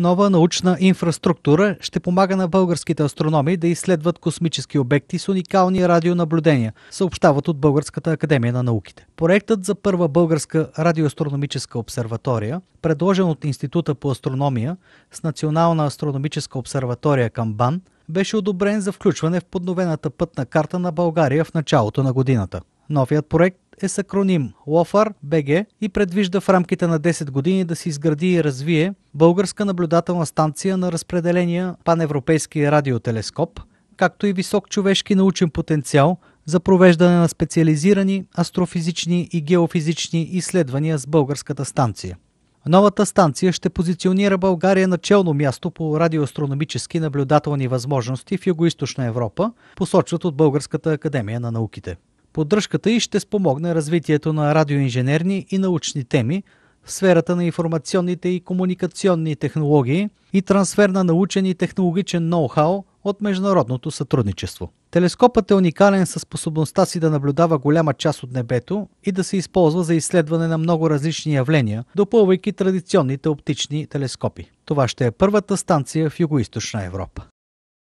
нова научна инфраструктура ще помага на българските астрономи да изследват космически обекти с уникални радионаблюдения, съобщават от Българската академия на науките. Проектът за първа българска радиоастрономическа обсерватория, предложен от Института по астрономия с Национална астрономическа обсерватория към БАН, беше одобрен за включване в подновената пътна карта на България в началото на годината. Новият проект е с акроним ЛОФАР БГ и предвижда в рамките на 10 години да се изгради и развие българска наблюдателна станция на разпределения паневропейски радиотелескоп, както и висок човешки научен потенциал за провеждане на специализирани астрофизични и геофизични изследвания с българската станция. Новата станция ще позиционира България на челно място по радиоастрономически наблюдателни възможности в Юго-Источна Европа, посочват от Българската академия на науките. Поддръжката и ще спомогне развитието на радиоинженерни и научни теми в сферата на информационните и комуникационни технологии и трансфер на научен и технологичен ноу-хау от международното сътрудничество. Телескопът е уникален със способността си да наблюдава голяма част от небето и да се използва за изследване на много различни явления, допълвайки традиционните оптични телескопи. Това ще е първата станция в Юго-Источна Европа.